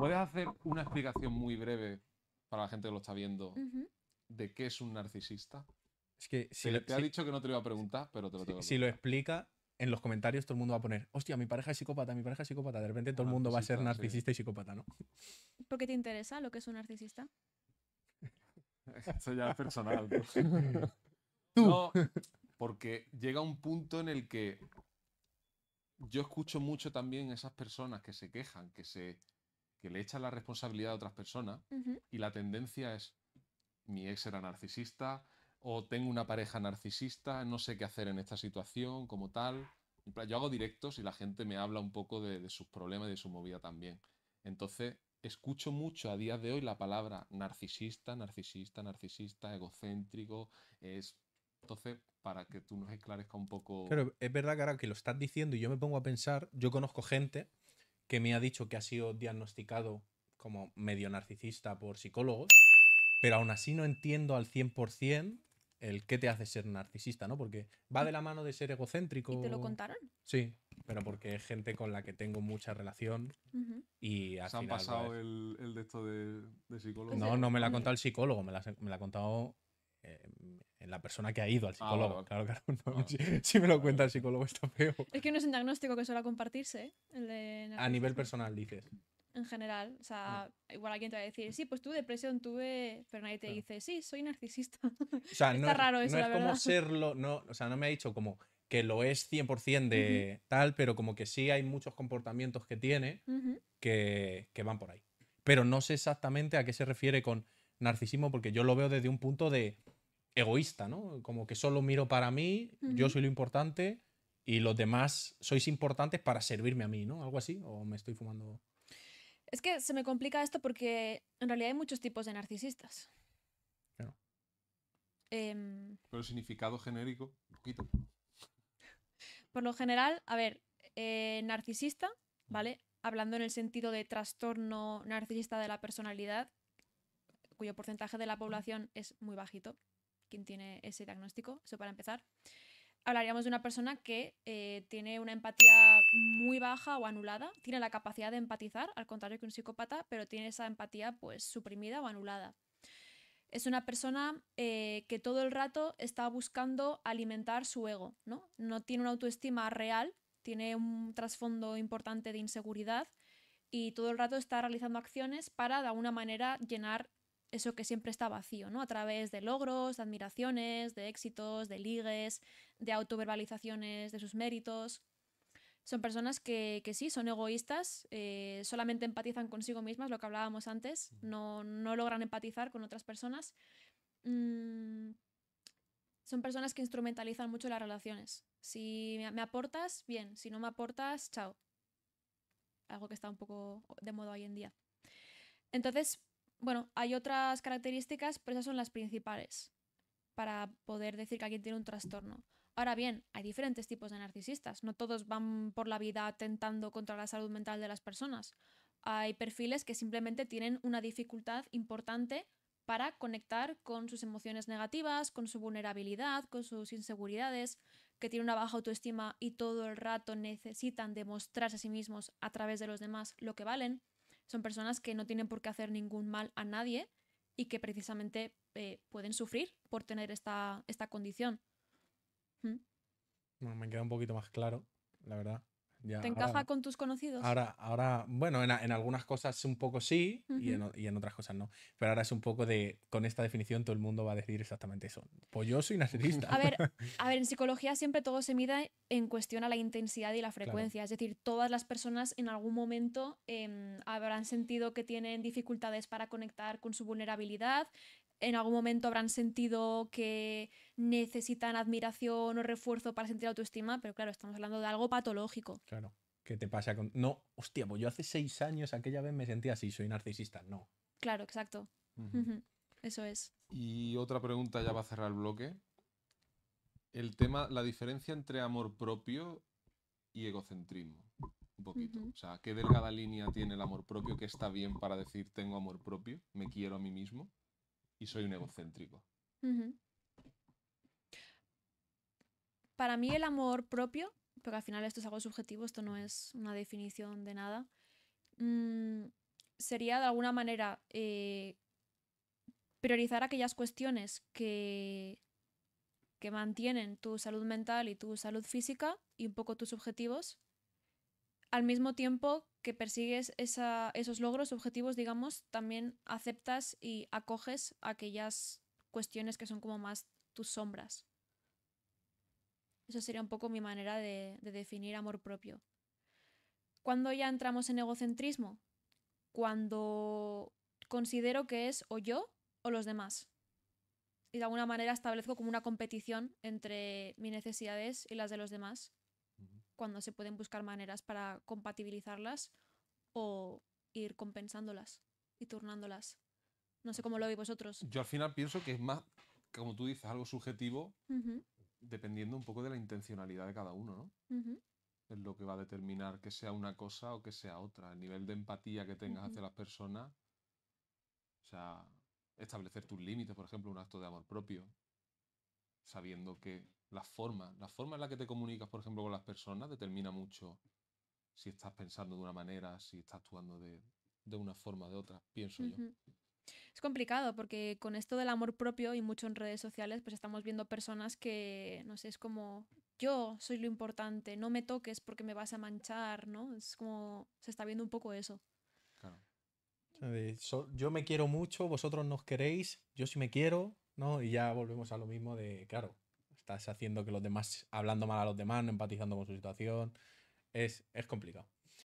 ¿Puedes hacer una explicación muy breve para la gente que lo está viendo de qué es un narcisista? Es que te, ha dicho que no te lo iba a preguntar, pero te lo tengo. Si, si lo explica, en los comentarios todo el mundo va a poner, hostia, mi pareja es psicópata, mi pareja es psicópata. De repente todo el ah, mundo va a ser narcisista y psicópata, ¿no? ¿Por qué te interesa lo que es un narcisista. Eso ya es personal. Tú. porque llega un punto en el que yo escucho mucho también esas personas que se quejan, que se que le echa la responsabilidad a otras personas y la tendencia es mi ex era narcisista o tengo una pareja narcisista, no sé qué hacer en esta situación como tal. Yo hago directos y la gente me habla un poco de, sus problemas y de su movida también. Entonces, escucho mucho a día de hoy la palabra narcisista, narcisista, narcisista, egocéntrico. Es... Entonces, para que tú nos esclarezca un poco. Claro, es verdad que ahora que lo estás diciendo y yo me pongo a pensar, yo conozco gente que me ha dicho que ha sido diagnosticado como medio narcisista por psicólogos, pero aún así no entiendo al 100% el qué te hace ser narcisista, ¿no? Porque va de la mano de ser egocéntrico. ¿Y te lo contaron? Sí, pero porque es gente con la que tengo mucha relación y así... ¿Se han pasado pues el, el, de esto de, de psicólogo? Pues no, no me lo ha contado el psicólogo, me la me lo ha contado en la persona que ha ido al ah, psicólogo. claro, claro. Ah, si, me lo cuenta el psicólogo está feo. Es que no es un diagnóstico que suele compartirse. ¿eh? a nivel personal, dices. En general, o sea, ah. igual alguien te va a decir, sí, pues tuve depresión, tuve, pero nadie te dice, sí, soy narcisista. O sea, está no, raro no es como serlo, no, o sea, no me ha dicho como que lo es 100% de tal, pero como que sí hay muchos comportamientos que tiene que van por ahí. Pero no sé exactamente a qué se refiere con narcisismo porque yo lo veo desde un punto de egoísta, ¿no? Como que solo miro para mí, yo soy lo importante y los demás sois importantes para servirme a mí, ¿no? Algo así, o me estoy fumando. Es que se me complica esto porque en realidad hay muchos tipos de narcisistas. Claro. Em, Pero el significado genérico, Por lo general, a ver, eh, narcisista, mm. ¿vale? Hablando en el sentido de trastorno narcisista de la personalidad, cuyo porcentaje de la población es muy bajito, quien tiene ese diagnóstico, eso para empezar. Hablaríamos de una persona que eh, tiene una empatía muy baja o anulada, tiene la capacidad de empatizar, al contrario que un psicópata, pero tiene esa empatía pues suprimida o anulada. Es una persona eh, que todo el rato está buscando alimentar su ego, ¿no? No tiene una autoestima real, tiene un trasfondo importante de inseguridad y todo el rato está realizando acciones para de alguna manera llenar eso que siempre está vacío, ¿no? A través de logros, de admiraciones, de éxitos, de ligues, de autoverbalizaciones, de sus méritos. Son personas que, sí, son egoístas, eh, solamente empatizan consigo mismas, lo que hablábamos antes, no, logran empatizar con otras personas. Mm, son personas que instrumentalizan mucho las relaciones. Si me aportas, bien, si no me aportas, chao. Algo que está un poco de moda hoy en día. Entonces, bueno, hay otras características, pero esas son las principales para poder decir que alguien tiene un trastorno. Ahora bien, hay diferentes tipos de narcisistas. No todos van por la vida atentando contra la salud mental de las personas. Hay perfiles que simplemente tienen una dificultad importante para conectar con sus emociones negativas, con su vulnerabilidad, con sus inseguridades, que tienen una baja autoestima y todo el rato necesitan demostrarse a sí mismos a través de los demás lo que valen. Son personas que no tienen por qué hacer ningún mal a nadie y que precisamente eh, pueden sufrir por tener esta, esta condición. ¿Mm? Bueno, me queda un poquito más claro, la verdad. ¿Te encaja con tus conocidos? Ahora, ahora bueno, en, algunas cosas un poco sí y, en, otras cosas no. Pero ahora es un poco de, con esta definición todo el mundo va a decir exactamente eso. Pues yo soy narcisista. A ver, en psicología siempre todo se mide en cuestión a la intensidad y la frecuencia. Es decir, todas las personas en algún momento em, habrán sentido que tienen dificultades para conectar con su vulnerabilidad, en algún momento habrán sentido que necesitan admiración o refuerzo para sentir autoestima, pero claro, estamos hablando de algo patológico. Claro. ¿Qué te pasa con.? No, hostia, pues yo hace seis años aquella vez me sentía así, soy narcisista. No. Claro, exacto. Eso es. Y otra pregunta ya va a cerrar el bloque. El tema, la diferencia entre amor propio y egocentrismo. Un poquito. O sea, ¿qué delgada línea tiene el amor propio que está bien para decir tengo amor propio, me quiero a mí mismo? y soy un egocéntrico. Para mí el amor propio, porque al final esto es algo subjetivo, esto no es una definición de nada, mm, sería de alguna manera eh, priorizar aquellas cuestiones que, que mantienen tu salud mental y tu salud física y un poco tus objetivos, al mismo tiempo que persigues esos logros, objetivos, digamos, también aceptas y acoges aquellas cuestiones que son como más tus sombras. Eso sería un poco mi manera de, de definir amor propio. ¿Cuándo ya entramos en egocentrismo? Cuando considero que es o yo o los demás. Y de alguna manera establezco como una competición entre mis necesidades y las de los demás cuando se pueden buscar maneras para compatibilizarlas o ir compensándolas y turnándolas. No sé cómo lo veis vosotros. Yo al final pienso que es más, como tú dices, algo subjetivo, dependiendo un poco de la intencionalidad de cada uno, ¿no? Es lo que va a determinar que sea una cosa o que sea otra. El nivel de empatía que tengas hacia las personas. O sea, establecer tus límites, por ejemplo, un acto de amor propio sabiendo que la forma, la forma en la que te comunicas, por ejemplo, con las personas determina mucho si estás pensando de una manera, si estás actuando de, una forma o de otra, pienso yo. Es complicado porque con esto del amor propio y mucho en redes sociales, pues estamos viendo personas que, no sé, es como yo soy lo importante, no me toques porque me vas a manchar, ¿no? Es como se está viendo un poco eso. Yo me quiero mucho, vosotros nos queréis, yo sí me quiero, ¿no? Y ya volvemos a lo mismo de, claro, estás haciendo que los demás, hablando mal a los demás, no empatizando con su situación, es complicado.